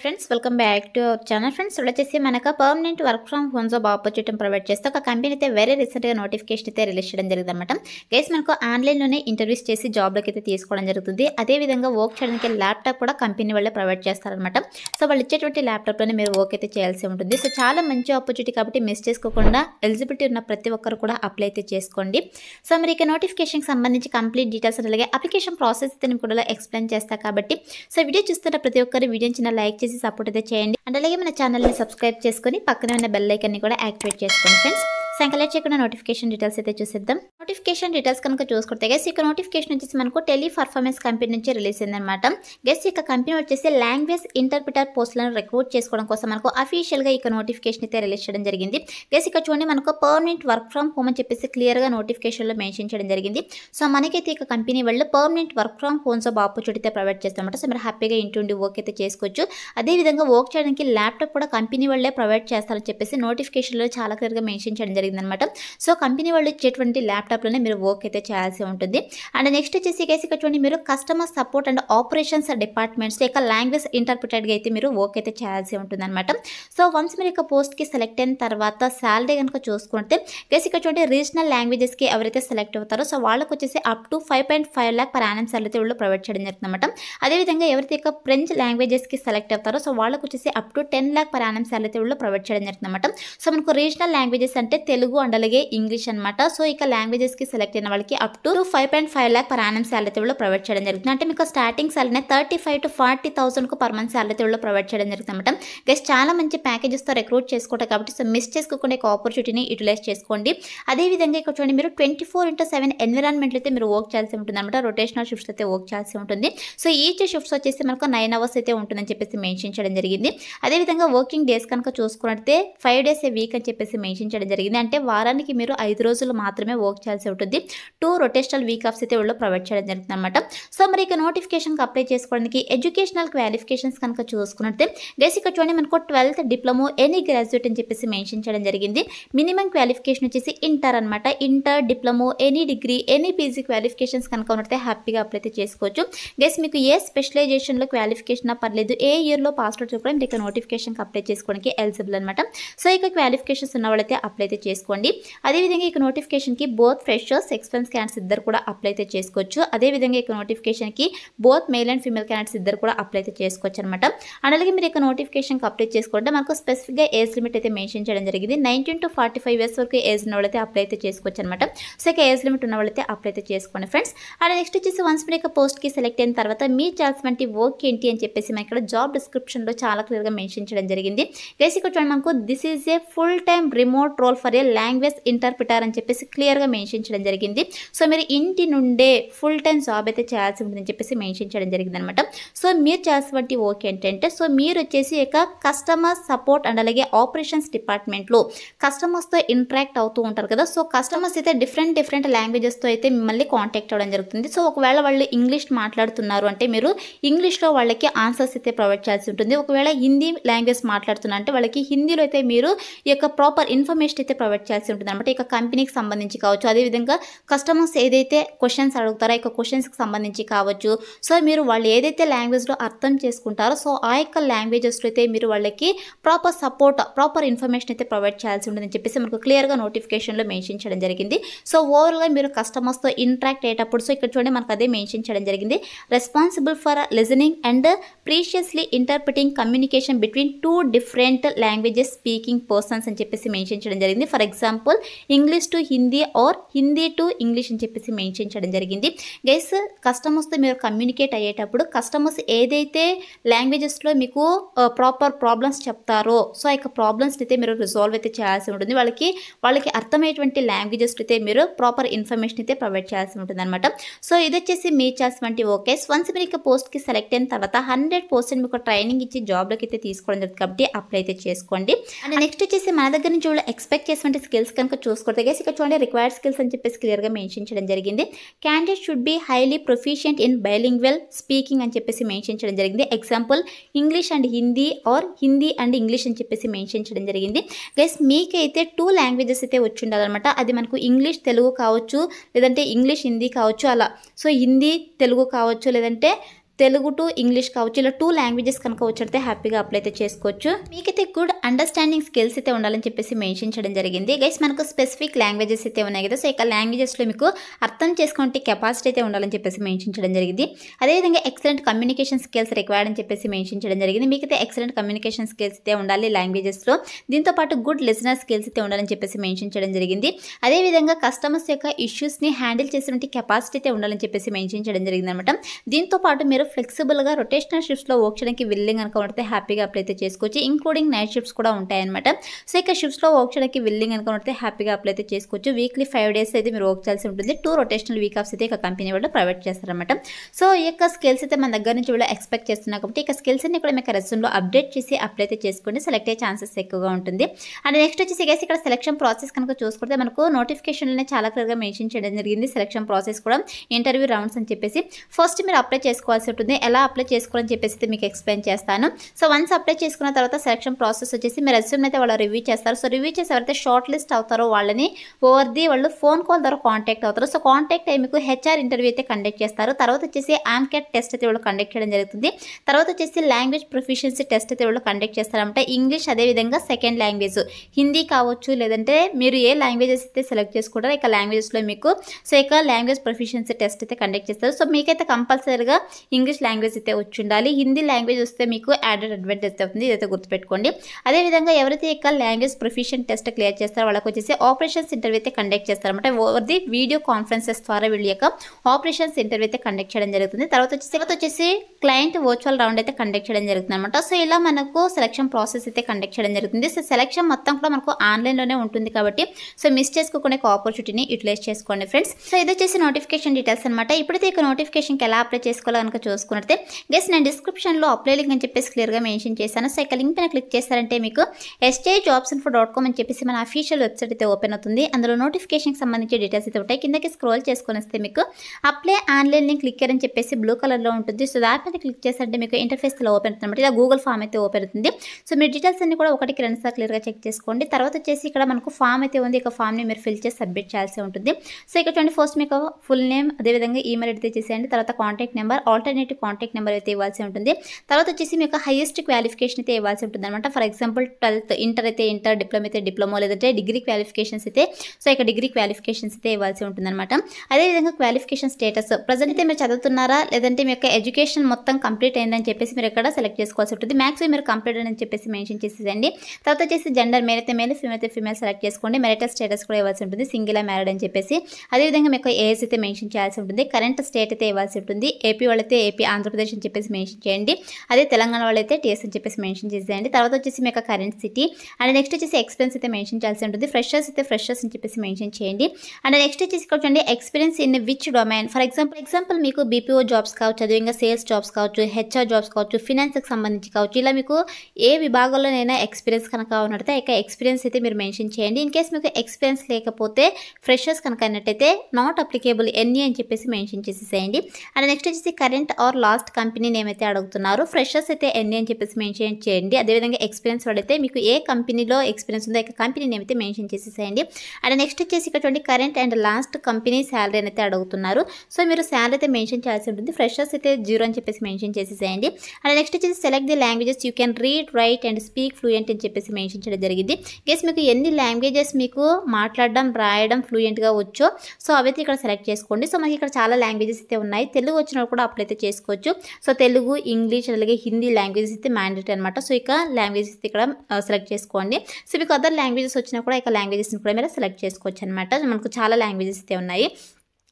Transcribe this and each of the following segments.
friends welcome back to our channel friends ఇప్పుడు వచ్చేసి మనకు permanent work from home job opportunity provide చేస్తే ఒక కంపెనీ అయితే వెరీ రీసెంట్గా నోటిఫికేషన్ అయితే రిలీజ్ చేయడం జరిగింది అనమాట గైస్ మనకు ఆన్లైన్లోనే ఇంటర్వ్యూస్ చేసి జాబ్లోకి అయితే తీసుకోవడం జరుగుతుంది అదేవిధంగా వర్క్ చేయడానికి ల్యాప్టాప్ కూడా కంపెనీ వాళ్ళే ప్రొవైడ్ చేస్తారనమాట సో వాళ్ళు ఇచ్చేటువంటి ల్యాప్టాప్లోనే మీరు వర్క్ అయితే చేయాల్సి ఉంటుంది సో చాలా మంచి ఆపర్చునిటీ కాబట్టి మిస్ చేసుకోకుండా ఎలిజిబిలిటీ ఉన్న ప్రతి ఒక్కరు కూడా అప్లై అయితే చేసుకోండి సో మరి ఇక నోటిఫికేషన్కి సంబంధించి కంప్లీట్ డీటెయిల్స్ అలాగే అప్లికేషన్ ప్రాసెస్ అయితే నేను కూడా ఎక్స్ప్లెయిన్ చేస్తాను కాబట్టి సో వీడియో చూస్తున్న ప్రతి ఒక్కరు వీడియో చిన్న లైక్ చేసి సపోర్ట్ అయితే చేయండి అండ్ అలాగే మన ఛానల్ని సబ్స్క్రైబ్ చేసుకుని పక్కన ఉన్న బెల్లైకన్ని కూడా యాక్టివేట్ చేసుకోండి ఫ్రెండ్స్ సంకలర్ చేయకుండా నోటిఫికేషన్ డీటెయిల్స్ అయితే చూసేద్దాం నోటిఫికేషన్ డీటెయిల్స్ కనుక చూసుకుంటే గెస్ ఇక నోటిఫికేషన్ వచ్చేసి మనకు టెలి పర్ఫార్మెన్స్ కంపెనీ నుంచి రిలీజ్ అయింది అనమాట గెస్ ఇక కంపెనీ వచ్చేసి లాంగ్వేజ్ ఇంటర్ప్రిటర్ పోస్టులను రిక్రూట్ చేసుకోవడం కోసం మనకు అఫీషియల్ గా ఇక నోటిఫికేషన్ అయితే రిలీజ్ చేయడం జరిగింది గెస్ ఇక చూడండి మనకు పర్మనెంట్ వర్క్ ఫ్రమ్ హోమ్ అని చెప్పేసి క్లియర్ గా నోటిఫికేషన్ లో మెన్షన్ చేయడం జరిగింది సో మనకైతే ఇక కంపెనీ వాళ్ళు permanent work from home job opportunity అయితే ప్రొవైడ్ చేస్తామన్నమాట సో మీరు హ్యాపీగా ఇంటుండి వర్క్ అయితే చేసుకోవచ్చు అదేవిధంగా వర్క్ చేయడానికి ల్యాప్టాప్ కూడా కంపెనీ వాళ్ళే ప్రొవైడ్ చేస్తారని చెప్పేసి నోటిఫికేషన్ లో చాలా గా మెన్షన్ చేయడం జరిగింది జరిగిందనమాట సో కంపెనీ వాళ్ళు ఇచ్చేటువంటి ల్యాప్టాప్లోనే మీరు వర్క్ అయితే చేయాల్సి ఉంటుంది అండ్ నెక్స్ట్ వచ్చేసి కేసు చూడండి మీరు customer support and operations departments యొక్క లాంగ్వేజ్ ఇంటర్ప్రిటెడ్గా అయితే మీరు వర్క్ అయితే చేయాల్సి అనమాట సో వన్స్ మీరు ఇక పోస్ట్కి సెలెక్ట్ అయిన తర్వాత శాలరీ కనుక చూసుకుంటే కేసు చూడండి రీజనల్ లాంగ్వేజెస్కి ఎవరైతే సెలెక్ట్ అవుతారో సో వాళ్ళకి వచ్చేసి up to five point five lakh per annum salary వీళ్ళు ప్రొవైడ్ చేయడం జరుగుతుందన్నమాట అదేవిధంగా ఎవరైతే ఇక ఫ్రెంచ్ లాంగ్వేజెస్కి సెలెక్ట్ అవుతారో సో వాళ్ళకి వచ్చేసి up to ten lakh per annum salary వీళ్ళు ప్రొవైడ్ చేయడం జరుగుతుందన్నమాట సో మనకు రీజనల్ లాంగ్వేజెస్ అంటే తెలుగు అండ్ అలాగే ఇంగ్లీష్ అనమాట సో ఇక కి సెలెక్ట్ అయిన వాళ్ళకి up to five point five lakh per annum salary provide చేయడం జరుగుతుంది అంటే మీకు starting salary thirty five to forty thousand కు పర్ మంత్ శాలరీ ప్రొవైడ్ చేయడం జరుగుతుంది అనమాట చాలా మంచి ప్యాకేజెస్తో రిక్రూట్ చేసుకుంటారు కాబట్టి సో మిస్ చేసుకోకుండా ఒక ఆపర్చునిటీని యూటిలైజ్ చేసుకోండి అదేవిధంగా ఇక్కడ చూడండి మీరు twenty four into seven environment అయితే మీరు వర్క్ చేయాల్సి ఉంటుంది అనమాట రొటేషనల్ షిఫ్ట్స్ అయితే వర్క్ చేయాల్సి ఉంటుంది సో ఈచ్ షిఫ్ట్స్ వచ్చేసి మనకు నైన్ అవర్స్ అయితే ఉంటుందని చెప్పేసి మెన్షన్ చేయడం జరిగింది అదేవిధంగా వర్కింగ్ డేస్ కనుక చూసుకున్నట్టు ఫైవ్ డేస్ ఏ వీక్ అని చెప్పేసి మెన్షన్ చేయడం జరిగింది అంటే వారానికి మీరు ఐదు రోజులు మాత్రమే వర్క్ చేయాల్సి ఉంటుంది టూ రొటేషనల్ వీక్ ఆఫ్స్ అయితే వీళ్ళు ప్రొవైడ్ చేయడం జరుగుతుంది అనమాట సో మరి ఇక నోటిఫికేషన్కి అప్లై చేసుకోవడానికి ఎడ్యుకేషనల్ క్వాలిఫికేషన్స్ కనుక చూసుకున్నట్టే గైస్ ఇక్కడ చూడండి మనకు ట్వెల్త్ డిప్లొమో ఎనీ గ్రాడ్యుయేట్ అని చెప్పేసి మెన్షన్ చేయడం జరిగింది మినిమం క్వాలిఫికేషన్ వచ్చేసి ఇంటర్ అనమాట inter diploma any degree any PG qualifications కనుక ఉన్నట్టే హ్యాపీగా అప్లై అయితే చేసుకోవచ్చు గైస్ మీకు ఏ స్పెషలైజేషన్లో క్వాలిఫికేషన్ పర్లేదు ఏ ఇయర్లో పాస్అవుట్ కూడా మీకు నోటిఫికేషన్కి అప్లై చేసుకోవడానికి ఎలిజిబుల్ అనమాట సో ఇక క్వాలిఫికేషన్స్ ఉన్న వాళ్ళైతే అప్లై అయితే చేసుకోండి అదేవిధంగా ఇక నోటిఫికేషన్కి బోత్ ఫ్రెషర్స్ ఎక్స్పెన్స్ క్యాండ్స్ ఇద్దరు కూడా అప్లై అయితే చేసుకోవచ్చు అదేవిధంగా ఇక నోటిఫికేషన్కి బోత్ మేల్ అండ్ ఫిమేల్ క్యాండ్స్ ఇద్దరు కూడా అప్లై అయితే చేసుకోవచ్చు అనమాట అండ్ అలాగే మీరు ఇక నోటిఫికేషన్కి అప్లై చేసుకుంటే మనకు స్పెసిఫిక్గా ఏజ్ లిమిట్ అయితే మెన్షన్ చేయడం జరిగింది nineteen to forty five years వరకు ఏజ్ ఉన్న వాళ్ళైతే అప్లై అయితే చేసుకోవచ్చు అనమాట సో ఇక ఏజ్ లిమిట్ ఉన్న వాళ్ళైతే అప్లై అయితే చేసుకోండి ఫ్రెండ్స్ అండ్ నెక్స్ట్ వచ్చేసి వన్స్ మీరు ఇక పోస్ట్కి సెలెక్ట్ అయిన తర్వాత మీ జాబ్స్ వంటి వర్క్ ఏంటి అని చెప్పేసి మనం ఇక్కడ జాబ్ డిస్క్రిప్షన్లో చాలా క్లియర్గా మెన్షన్ చేయడం జరిగింది బేసిక్గా చూడండి మనకు this is a full time remote role for a language interpreter అని చెప్పేసి క్లియర్గా మెన్షన్ చేయడం జరిగింది సో మీరు ఇంటి నుండే ఫుల్ టైం జాబ్ అయితే చేయాల్సి ఉంటుందని చెప్పేసి మెన్షన్ చేయడం జరిగింది అనమాట సో మీరు చేసినటువంటి ఓకే ఏంటంటే సో మీరు వచ్చేసి ఇక కస్టమర్ సపోర్ట్ అండ్ అలాగే ఆపరేషన్స్ డిపార్ట్మెంట్లో కస్టమర్స్తో ఇంటరాక్ట్ అవుతూ ఉంటారు కదా సో కస్టమర్స్ అయితే డిఫరెంట్ డిఫరెంట్ లాంగ్వేజెస్తో అయితే మిమ్మల్ని కాంటాక్ట్ అవ్వడం జరుగుతుంది సో ఒకవేళ వాళ్ళు ఇంగ్లీష్ మాట్లాడుతున్నారు అంటే మీరు ఇంగ్లీష్లో వాళ్ళకి ఆన్సర్స్ అయితే ప్రొవైడ్ చేయాల్సి ఉంటుంది ఒకవేళ హిందీ లాంగ్వేజ్ మాట్లాడుతున్నా అంటే వాళ్ళకి హిందీలో అయితే మీరు ఈ ప్రాపర్ ఇన్ఫర్మేషన్ అయితే ప్రొవైడ్ ప్రొవైడ్ చేయాల్సి ఉంటుంది అనమాట ఇక కంపెనీకి సంబంధించి కావచ్చు అదేవిధంగా కస్టమర్స్ ఏదైతే క్వశ్చన్స్ అడుగుతారో ఇక క్వశ్చన్స్కి సంబంధించి కావచ్చు సో మీరు వాళ్ళు ఏదైతే లాంగ్వేజ్లో అర్థం చేసుకుంటారో సో ఆ యొక్క లాంగ్వేజెస్లో అయితే మీరు వాళ్ళకి ప్రాపర్ సపోర్ట్ ప్రాపర్ ఇన్ఫర్మేషన్ అయితే ప్రొవైడ్ చేయాల్సి ఉంటుందని చెప్పేసి మనకు క్లియర్గా నోటిఫికేషన్లో మెన్షన్ చేయడం జరిగింది సో ఓవరాల్గా మీరు కస్టమర్స్తో ఇంట్రాక్ట్ అయ్యేటప్పుడు సో ఇక్కడ చూడండి మనకు అదే మెన్షన్ చేయడం జరిగింది responsible for listening and precisely interpreting communication between two different languages speaking persons అని చెప్పేసి మెన్షన్ చేయడం జరిగింది for example English to Hindi or Hindi to English అని చెప్పేసి మెన్షన్ చేయడం జరిగింది గైస్ కస్టమర్స్తో మీరు కమ్యూనికేట్ అయ్యేటప్పుడు కస్టమర్స్ ఏదైతే లాంగ్వేజెస్లో మీకు ప్రాపర్ ప్రాబ్లమ్స్ చెప్తారో సో ఆ యొక్క ప్రాబ్లమ్స్ అయితే మీరు రిజాల్వ్ అయితే చేయాల్సి ఉంటుంది వాళ్ళకి వాళ్ళకి అర్థమయ్యేటువంటి లాంగ్వేజెస్ అయితే మీరు ప్రాపర్ ఇన్ఫర్మేషన్ అయితే ప్రొవైడ్ చేయాల్సి ఉంటుంది అనమాట సో ఇది వచ్చేసి మీ వంటి ఓకే వన్స్ మీరు ఇక పోస్ట్కి సెలెక్ట్ అయిన తర్వాత హండ్రెడ్ పర్సెంట్ మీకు ట్రైనింగ్ ఇచ్చి జాబ్లోకి అయితే తీసుకోవడం జరుగుతుంది కాబట్టి అప్లై అయితే చేసుకోండి అండ్ నెక్స్ట్ వచ్చేసి మన దగ్గర నుంచి వాళ్ళు ఎక్స్పెక్ట్ చేసిన వంటి స్కిల్స్ కనుక చూసుకుంటే గేసి ఇక చూడండి రిక్వైర్డ్ స్కిల్స్ అని చెప్పేసి క్లియర్గా మెన్షన్ చేయడం జరిగింది candidate should be highly proficient in well speaking అని చెప్పేసి మెన్షన్ చేయడం జరిగింది example English and Hindi or Hindi and English అని చెప్పేసి మెన్షన్ చేయడం జరిగింది గైస్ మీకైతే టూ లాంగ్వేజెస్ అయితే వచ్చి ఉండాలన్నమాట అది మనకు ఇంగ్లీష్ తెలుగు కావచ్చు లేదంటే ఇంగ్లీష్ హిందీ కావచ్చు అలా సో హిందీ తెలుగు కావచ్చు లేదంటే తెలుగు టు ఇంగ్లీష్ కావచ్చు ఇలా టూ లాంగ్వేజెస్ కనుక వచ్చితే హ్యాపీగా అప్లై అయితే చేసుకోవచ్చు మీకైతే గుడ్ అండర్స్టాండింగ్ స్కిల్స్ అయితే ఉండాలని చెప్పేసి మెన్షన్ చేయడం జరిగింది గైస్ మనకు స్పెసిఫిక్ లాంగ్వేజెస్ అయితే ఉన్నాయి కదా సో ఇక లాంగ్వేజెస్లో మీకు అర్థం చేసుకోండి కెపాసిటీ అయితే ఉండాలని చెప్పేసి మెన్షన్ చేయడం జరిగింది అదేవిధంగా ఎక్సలెంట్ కమ్యూనికేషన్ స్కిల్స్ రిక్వైర్డ్ అని చెప్పేసి మెన్షన్ చేయడం జరిగింది మీకైతే ఎక్సలెంట్ కమ్యూనికేషన్ స్కిల్స్ అయితే ఉండాలి లాంగ్వేజెస్లో దీంతోపాటు గుడ్ లిసనర్ స్కిల్స్ అయితే ఉండాలని చెప్పేసి మెన్షన్ చేయడం జరిగింది అదేవిధంగా కస్టమర్స్ యొక్క ఇష్యూస్ని హ్యాండిల్ చేసినటువంటి కెపాసిటీ అయితే ఉండాలని చెప్పేసి మెన్షన్ చేయడం జరిగింది అనమాట దీంతోపాటు మీరు ఫ్లెక్సిబుల్గా రొటేషనల్ షిఫ్ట్స్లో వర్క్ చేయడానికి విల్లింగ్ అనుక ఉంటే హ్యాపీగా అప్లై అయితే చేసుకోవచ్చు ఇంక్లూడింగ్ నైట్ షిఫ్ట్స్ కూడా ఉంటాయన్నమాట సో ఇక షిఫ్ట్స్లో వర్క్ చేయడానికి విల్లింగ్ కనుక ఉంటే హ్యాపీగా అప్లై అయితే చేసుకోవచ్చు వీక్లీ ఫైవ్ డేస్ అయితే మీరు వర్క్ చేయాల్సి ఉంటుంది టూ రొటేషనల్ వీక్ ఆఫ్స్ అయితే ఇక కంపెనీ వాళ్ళు ప్రొవైడ్ చేస్తారన్నమాట సో ఈ యొక్క స్కిల్స్ అయితే మన దగ్గర నుంచి వీళ్ళు ఎక్స్పెక్ట్ చేస్తున్నారు కాబట్టి ఇక స్కిల్స్ అన్ని కూడా మీకు లో అప్డేట్ చేసి అప్లై అయితే చేసుకోండి సెలెక్ట్ అయ్యే ఛాన్సెస్ ఎక్కువగా ఉంటుంది అండ్ నెక్స్ట్ వచ్చేసి గైస్ ఇక్కడ సెలక్షన్ ప్రాసెస్ కనుక చూసుకుంటే మనకు నోటిఫికేషన్లోనే చాలా క్లియర్గా మెన్షన్ చేయడం జరిగింది సెలక్షన్ ప్రాసెస్ కూడా ఇంటర్వ్యూ రౌండ్స్ అని చెప్పేసి ఫస్ట్ మీరు అప్లై చేసుకోవాల్సి ఉంటుంది ఎలా అప్లై చేసుకోవాలని చెప్పేసి మీకు ఎక్స్ప్లెయిన్ చేస్తాను సో వన్స్ అప్లై చేసుకున్న తర్వాత సెలక్షన్ ప్రాసెస్ వచ్చేసి మీరు రెస్యూమ్ అయితే వాళ్ళు రివ్యూ చేస్తారు సో రివ్యూ చేసి ఎవరైతే షార్ట్ లిస్ట్ అవుతారో వాళ్ళని ఓవర్ ది వాళ్ళు ఫోన్ కాల్ ద్వారా కాంటాక్ట్ అవుతారు సో కాంటాక్ట్ అయ్యి మీకు హెచ్ఆర్ ఇంటర్వ్యూ అయితే కండక్ట్ చేస్తారు తర్వాత వచ్చేసి ఆమ్కెట్ టెస్ట్ అయితే వాళ్ళు కండక్ట్ చేయడం జరుగుతుంది తర్వాత వచ్చేసి లాంగ్వేజ్ ప్రొఫిషియన్సీ టెస్ట్ అయితే వాళ్ళు కండక్ట్ చేస్తారంట ఇంగ్లీష్ అదేవిధంగా సెకండ్ లాంగ్వేజ్ హిందీ కావచ్చు లేదంటే మీరు ఏ లాంగ్వేజెస్ అయితే సెలెక్ట్ చేసుకుంటారో ఇక లాంగ్వేజెస్లో మీకు సో ఇక లాంగ్వేజ్ ప్రొఫిషియన్సీ టెస్ట్ అయితే కండక్ట్ చేస్తారు సో మీకైతే కంపల్సరీగా ఇంగ్లీష్ ఇంగ్లీష్ లాంగ్వేజ్ అయితే వచ్చి ఉండాలి హిందీ లాంగ్వేజ్ వస్తే మీకు యాడెడ్ అడ్వాంటేజ్ ఉంది ఇదైతే గుర్తుపెట్టుకోండి అదేవిధంగా ఎవరైతే ఇక్కడ లాంగ్వేజ్ ప్రొఫెషన్ టెస్ట్ క్లియర్ చేస్తారో వాళ్ళకి వచ్చేసి ఆపరేషన్స్ ఇంటర్వ్యూ అయితే conduct over over the video conferences ద్వారా వీళ్ళ యొక్క ఆపరేషన్స్ ఇంటర్వ్యూ అయితే కండక్ట్ చేయడం జరుగుతుంది తర్వాత వచ్చేసి తర్వాత వచ్చేసి క్లయింట్ వర్చువల్ రౌండ్ అయితే కండక్ట్ చేయడం జరుగుతుంది అనమాట సో ఇలా మనకు సెలక్షన్ ప్రాసెస్ అయితే కండక్ట్ చేయడం జరుగుతుంది సో సెలక్షన్ మొత్తం కూడా మనకు ఆన్లైన్లోనే ఉంటుంది కాబట్టి సో మిస్ చేసుకోకుండా ఆపర్చునిటీని యూటిలైజ్ చేసుకోండి ఫ్రెండ్స్ సో ఇది వచ్చేసి నోటిఫికేషన్ డీటెయిల్స్ అనమాట ఇప్పుడైతే ఇక నోటిఫికేషన్కి ఎలా అప్లై చేసుకోవాలో కనుక చూసుకున్నట్టే గెస్ నేను డిస్క్రిప్షన్లో అప్లై లింక్ అని చెప్పేసి క్లియర్గా మెన్షన్ చేశాను సో ఇక్కడ లింక్ పైన క్లిక్ చేస్తారంటే మీకు STI jobs info dot com అని చెప్పేసి మన అఫీషియల్ వెబ్సైట్ అయితే ఓపెన్ అవుతుంది అందులో నోటిఫికేషన్కి సంబంధించి డీటెయిల్స్ అయితే ఉంటాయి కిందకి స్క్రోల్ చేసుకొని వస్తే మీకు అప్లై ఆన్లైన్ లింక్ క్లిక్ అని చెప్పేసి బ్లూ కలర్లో ఉంటుంది సో దాని మీద క్లిక్ చేస్తారంటే మీకు ఇంటర్ఫేస్ ఇంటర్ఫేస్లో ఓపెన్ అవుతుంది అనమాట ఇలా గూగుల్ ఫామ్ అయితే ఓపెన్ అవుతుంది సో మీరు డీటెయిల్స్ అన్ని కూడా ఒకటికి రెండుసార్లు క్లియర్గా చెక్ చేసుకోండి తర్వాత వచ్చేసి ఇక్కడ మనకు ఫామ్ అయితే ఉంది ఇక ఫామ్ని మీరు ఫిల్ చేసి సబ్మిట్ చేయాల్సి ఉంటుంది సో ఇక్కడ చూడండి ఫస్ట్ మీకు ఫుల్ నేమ్ అదేవిధంగా ఈమెయిల్ అయితే చేసేయండి తర్వాత contact number alternate definite contact number అయితే ఇవ్వాల్సి ఉంటుంది తర్వాత వచ్చేసి మీకు హైయెస్ట్ క్వాలిఫికేషన్ అయితే ఇవ్వాల్సి ఉంటుంది అనమాట ఫర్ ఎగ్జాంపుల్ ట్వెల్త్ ఇంటర్ అయితే ఇంటర్ డిప్లొమా అయితే డిప్లొమా లేదంటే డిగ్రీ క్వాలిఫికేషన్స్ అయితే సో ఇక డిగ్రీ క్వాలిఫికేషన్స్ అయితే ఇవ్వాల్సి ఉంటుంది అనమాట అదేవిధంగా క్వాలిఫికేషన్ స్టేటస్ ప్రజెంట్ అయితే మీరు చదువుతున్నారా లేదంటే మీ యొక్క ఎడ్యుకేషన్ మొత్తం కంప్లీట్ అయిందని చెప్పేసి మీరు ఇక్కడ సెలెక్ట్ చేసుకోవాల్సి ఉంటుంది మ్యాక్సిమం మీరు కంప్లీట్ అని చెప్పేసి మెన్షన్ చేసేదండి తర్వాత వచ్చేసి జెండర్ మేల్ అయితే మేల్ ఫీమేల్ అయితే ఫీమేల్ సెలెక్ట్ చేసుకోండి మెరిటల్ స్టేటస్ కూడా ఇవ్వాల్సి ఉంటుంది సింగిల్ మ్యారీడ్ అని చెప్పేసి అదేవిధంగా మీకు ఏజ్ అయితే మెన్షన్ చేయాల్సి ఉంటుంది కరెంట్ స్టేట్ అయితే ఇవ్వాల్సి ఉంటుంది ఏపీ వాళ్ళైతే ఏపీ ఆంధ్రప్రదేశ్ అని చెప్పేసి మెన్షన్ చేయండి అదే తెలంగాణ వాళ్ళు అయితే టీఎస్ అని చెప్పేసి మెన్షన్ చేసేయండి తర్వాత వచ్చేసి మీ కరెంట్ సిటీ అండ్ నెక్స్ట్ వచ్చేసి ఎక్స్పీరియన్స్ అయితే మెన్షన్ చేయాల్సి ఉంటుంది ఫ్రెషర్స్ అయితే ఫ్రెషర్స్ అని చెప్పేసి మెన్షన్ చేయండి అండ్ నెక్స్ట్ వచ్చేసి చూడండి experience in which domain for example example మీకు బీపీఓ జాబ్స్ కావచ్చు ఇంకా సేల్స్ జాబ్స్ కావచ్చు హెచ్ఆర్ జాబ్స్ కావచ్చు ఫినాన్స్కి సంబంధించి కావచ్చు ఇలా మీకు ఏ విభాగంలోనైనా ఎక్స్పీరియన్స్ కనుక ఉన్నట్టయితే ఇక ఎక్స్పీరియన్స్ అయితే మీరు మెన్షన్ చేయండి ఇన్ కేసు మీకు ఎక్స్పీరియన్స్ లేకపోతే ఫ్రెషర్స్ కనుక అన్నట్టయితే నాట్ అప్లికేబుల్ ఎన్ని అని చెప్పేసి మెన్షన్ చేసేసేయండి అండ్ నెక్స్ట్ వచ్చేసి current or last company name అయితే అడుగుతున్నారు ఫ్రెషర్స్ అయితే ఎన్ని అని చెప్పేసి మెన్షన్ చేయండి అదేవిధంగా ఎక్స్పీరియన్స్ అయితే మీకు ఏ కంపెనీలో ఎక్స్పీరియన్స్ ఉందో కంపెనీ నేమ్ అయితే మెన్షన్ చేసేసేయండి అండ్ నెక్స్ట్ వచ్చేసి ఇక్కడ current and last company salary అయితే అడుగుతున్నారు సో మీరు శాలరీ అయితే మెన్షన్ చేయాల్సి ఉంటుంది ఫ్రెషర్స్ అయితే జీరో అని చెప్పేసి మెన్షన్ చేసేసేయండి అండ్ నెక్స్ట్ వచ్చేసి select the languages you can read write and speak fluent అని చెప్పేసి మెన్షన్ చేయడం జరిగింది గెస్ మీకు ఎన్ని లాంగ్వేజెస్ మీకు మాట్లాడడం రాయడం ఫ్లూయెంట్గా వచ్చో సో అవైతే ఇక్కడ సెలెక్ట్ చేసుకోండి సో మనకి ఇక్కడ చాలా లాంగ్వేజెస్ అయితే ఉన్నాయి తెలుగు వచ్చినప్పుడు అప్లై అయితే చేసుకోవచ్చు సో తెలుగు ఇంగ్లీష్ అలాగే హిందీ లాంగ్వేజెస్ అయితే మ్యాండేట్ అనమాట సో ఇక లాంగ్వేజెస్ అయితే ఇక్కడ సెలెక్ట్ చేసుకోండి సో మీకు అదర్ లాంగ్వేజెస్ వచ్చినా కూడా ఇక లాంగ్వేజెస్ని కూడా మీరు సెలెక్ట్ చేసుకోవచ్చు అనమాట మనకు చాలా లాంగ్వేజెస్ అయితే ఉన్నాయి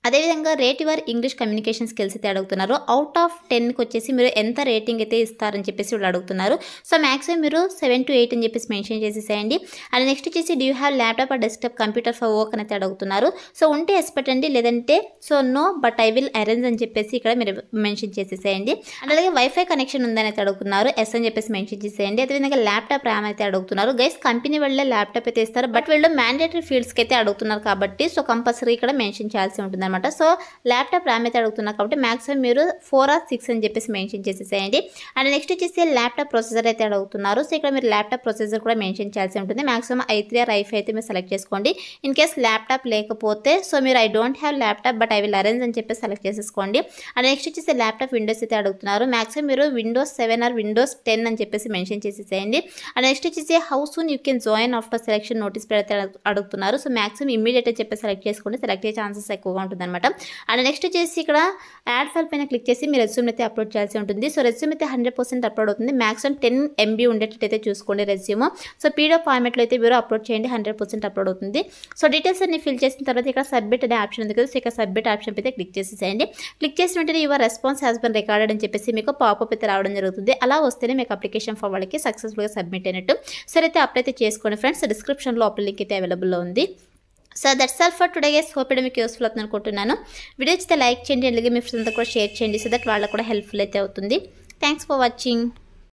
అదేవిధంగా rate your English communication skills అయితే అడుగుతున్నారు అవుట్ ఆఫ్ టెన్కి వచ్చేసి మీరు ఎంత రేటింగ్ అయితే ఇస్తారని చెప్పేసి వీళ్ళు అడుగుతున్నారు సో మ్యాక్సిమం మీరు సెవెన్ టు ఎయిట్ అని చెప్పేసి మెన్షన్ చేసేసేయండి అండ్ నెక్స్ట్ వచ్చేసి do have laptop desk desktop computer for work అయితే అడుగుతున్నారు సో ఉంటే ఎక్స్పెక్ట్ అండి లేదంటే so no but I will arrange అని చెప్పేసి ఇక్కడ మీరు మెన్షన్ చేసేసేయండి అండ్ అలాగే వైఫై కనెక్షన్ ఉందని అయితే అడుగుతున్నారు ఎస్ అని చెప్పేసి మెన్షన్ చేసేయండి అదేవిధంగా ల్యాప్టాప్ ర్యామ్ అయితే అడుగుతున్నారు గైస్ కంపెనీ వెళ్ళే ల్యాప్టాప్ అయితే ఇస్తారు బట్ వీళ్ళు మ్యాండేటరీ ఫీల్డ్స్కి అయితే అడుగుతున్నారు కాబట్టి సో కంపల్సరీ ఇక్కడ మెన్షన్ చేయాల్సి ఉంటుంది అనమాట సో ల్యాప్టాప్ ర్యామ్ అయితే అడుగుతున్నారు కాబట్టి మ్యాక్సిమం మీరు ఫోర్ ఆర్ సిక్స్ అని చెప్పేసి మెన్షన్ చేసేసేయండి అండ్ నెక్స్ట్ వచ్చేసి ల్యాప్టాప్ ప్రొసెసర్ అయితే అడుగుతున్నారు సో ఇక్కడ మీరు ల్యాప్టాప్ ప్రొసెసర్ కూడా మెన్షన్ చేయాల్సి ఉంటుంది maximum I three or I five అయితే మీరు సెలెక్ట్ చేసుకోండి ఇన్ కేస్ ల్యాప్టాప్ లేకపోతే సో మీరు I don't have laptop but I will arrange అని చెప్పి సెలెక్ట్ చేసేసుకోండి అండ్ నెక్స్ట్ వచ్చేసి ల్యాప్టాప్ విండోస్ అయితే అడుగుతున్నారు మ్యాక్సిమం మీరు Windows seven or Windows ten అని చెప్పేసి మెన్షన్ చేసేసేయండి అండ్ నెక్స్ట్ వచ్చేసి how soon you can join after selection notice పెడితే అడుగుతున్నారు సో మ్యాక్సిమం ఇమీడియట్ చెప్పి సెలెక్ట్ చేసుకుంటే సెలెక్ట్ అయ్యే ఛాన్సెస్ ఎక్కువగా ఉంటుంది ఉంటుంది అనమాట అండ్ నెక్స్ట్ వచ్చేసి ఇక్కడ యాడ్ ఫైల్ పైన క్లిక్ చేసి మీ రెజ్యూమ్ అయితే అప్లోడ్ చేయాల్సి ఉంటుంది సో రెజ్యూమ్ అయితే హండ్రెడ్ పర్సెంట్ అప్లోడ్ అవుతుంది మ్యాక్సిమం టెన్ ఎంబీ ఉండేటట్టు అయితే చూసుకోండి రెజ్యూమ్ సో పీడిఎఫ్ ఫార్మేట్లో అయితే మీరు అప్లోడ్ చేయండి హండ్రెడ్ పర్సెంట్ అప్లోడ్ అవుతుంది సో డీటెయిల్స్ అన్ని ఫిల్ చేసిన తర్వాత ఇక్కడ సబ్మిట్ అనే ఆప్షన్ ఉంది కదా సో ఇక్కడ సబ్మిట్ ఆప్షన్ అయితే క్లిక్ చేసేసేయండి క్లిక్ చేసిన వెంటనే your response has been recorded అని చెప్పేసి మీకు పాపప్ అయితే రావడం జరుగుతుంది అలా వస్తేనే మీకు అప్లికేషన్ ఫామ్ వాళ్ళకి సక్సెస్ఫుల్గా సబ్మిట్ అయినట్టు సరైతే అప్లై అయితే చేసుకోండి ఫ్రెండ్స్ డిస్క్రిప్షన్లో అప్లై లింక్ అయితే అవైలబుల్లో ఉంది so that's all for today guys hope మీకు యూస్ఫుల్ అవుతుంది అనుకుంటున్నాను వీడియో ఇచ్చితే లైక్ చేయండి అలాగే మీ ఫ్రెండ్స్ కూడా షేర్ చేయండి సో దట్ వాళ్ళకు కూడా హెల్ప్ఫుల్ అయితే అవుతుంది థ్యాంక్స్ ఫర్ వాచింగ్